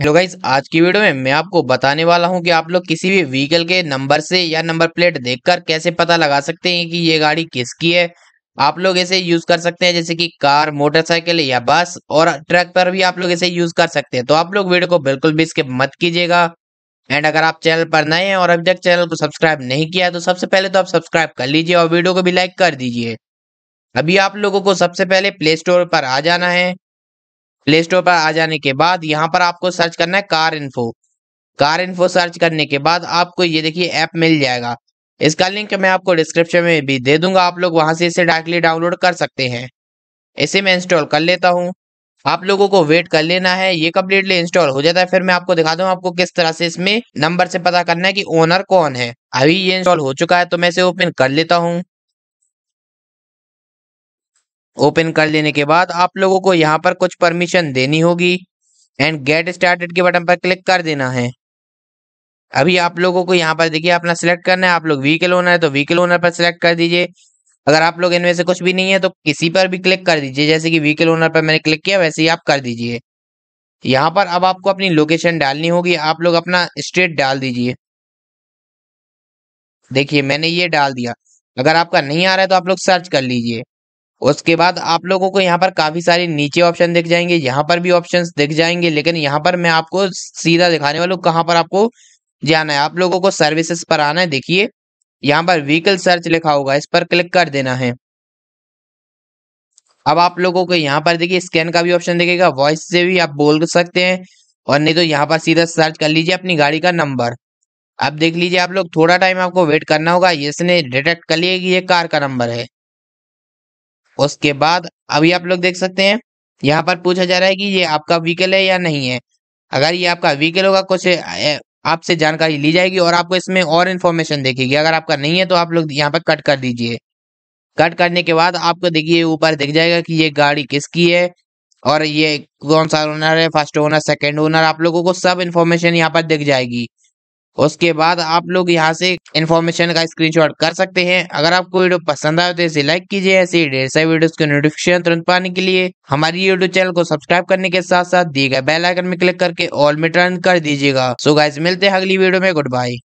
hello guys आज की video में मैं आपको बताने वाला हूं कि आप लोग किसी भी व्हीकल के नंबर से या नंबर प्लेट देखकर कैसे पता लगा सकते हैं कि ये गाड़ी किसकी है आप लोग ऐसे यूज कर सकते हैं जैसे कि कार मोटरसाइकिल या बस और ट्रक पर भी आप लोग ऐसे यूज कर सकते हैं तो आप लोग वीडियो को बिल्कुल भी इसके मत कीजिएगा एंड अगर आप चैनल पर नए हैं और अभी तक चैनल को सब्सक्राइब नहीं किया तो सबसे पहले तो आप सब्सक्राइब कर लीजिए और वीडियो को भी लाइक कर दीजिए अभी आप लोगों को सबसे पहले प्ले स्टोर पर आ जाना है प्ले स्टोर पर आ जाने के बाद यहाँ पर आपको सर्च करना है car info car info search करने के बाद आपको ये देखिए ऐप मिल जाएगा इसका लिंक मैं आपको डिस्क्रिप्शन में भी दे दूंगा आप लोग वहां से इसे डायरेक्टली डाउनलोड कर सकते हैं इसे मैं इंस्टॉल कर लेता हूँ आप लोगों को वेट कर लेना है ये कम्प्लीटली इंस्टॉल हो जाता है फिर मैं आपको दिखा दूँ आपको किस तरह से इसमें नंबर से पता करना है कि ओनर कौन है अभी ये इंस्टॉल हो चुका है तो मैं इसे ओपन कर लेता हूँ ओपन कर लेने के बाद आप लोगों को यहाँ पर कुछ परमिशन देनी होगी एंड गेट स्टार्टेड के बटन पर क्लिक कर देना है अभी आप लोगों को यहाँ पर देखिए अपना सिलेक्ट करना है आप लोग व्हीकल ओनर है तो व्हीकल ओनर पर सिलेक्ट कर दीजिए अगर आप लोग इनमें से कुछ भी नहीं है तो किसी पर भी क्लिक कर दीजिए जैसे कि व्हीकल ओनर पर मैंने क्लिक किया वैसे ही आप कर दीजिए यहाँ पर अब आपको अपनी लोकेशन डालनी होगी आप लोग अपना स्टेट डाल दीजिए देखिए मैंने ये डाल दिया अगर आपका नहीं आ रहा है तो आप लोग सर्च कर लीजिए उसके बाद आप लोगों को यहाँ पर काफी सारे नीचे ऑप्शन दिख जाएंगे यहाँ पर भी ऑप्शन दिख जाएंगे लेकिन यहाँ पर मैं आपको सीधा दिखाने वाला हूँ कहाँ पर आपको जाना है आप लोगों को सर्विसेस पर आना है देखिए यहाँ पर व्हीकल सर्च लिखा होगा इस पर क्लिक कर देना है अब आप लोगों को यहाँ पर देखिए स्कैन का भी ऑप्शन दिखेगा वॉइस से भी आप बोल सकते हैं और नहीं तो यहाँ पर सीधा सर्च कर लीजिए अपनी गाड़ी का नंबर अब देख लीजिए आप लोग थोड़ा टाइम आपको वेट करना होगा इसने डिटेक्ट कर लिया कि ये कार का नंबर है उसके बाद अभी आप लोग देख सकते हैं यहाँ पर पूछा जा रहा है कि ये आपका व्हीकल है या नहीं है अगर ये आपका व्हीकल होगा कुछ आपसे जानकारी ली जाएगी और आपको इसमें और इन्फॉर्मेशन देखेगी अगर आपका नहीं है तो आप लोग यहाँ पर कट कर दीजिए कट करने के बाद आपको देखिए ऊपर दिख जाएगा कि ये गाड़ी किसकी है और ये कौन सा ओनर है फर्स्ट ओनर सेकंड ओनर आप लोगों को सब इन्फॉर्मेशन यहाँ पर दिख जाएगी उसके बाद आप लोग यहाँ से इन्फॉर्मेशन का स्क्रीनशॉट कर सकते हैं अगर आपको वीडियो पसंद आए तो इसे लाइक कीजिए ऐसे ढेर सारी वीडियोस के नोटिफिकेशन तुरंत पाने के लिए हमारी यूट्यूब चैनल को सब्सक्राइब करने के साथ साथ दिए गए बेलाइकन में क्लिक करके ऑल में टर्न कर दीजिएगा सो गाइज मिलते हैं अगली वीडियो में गुड बाय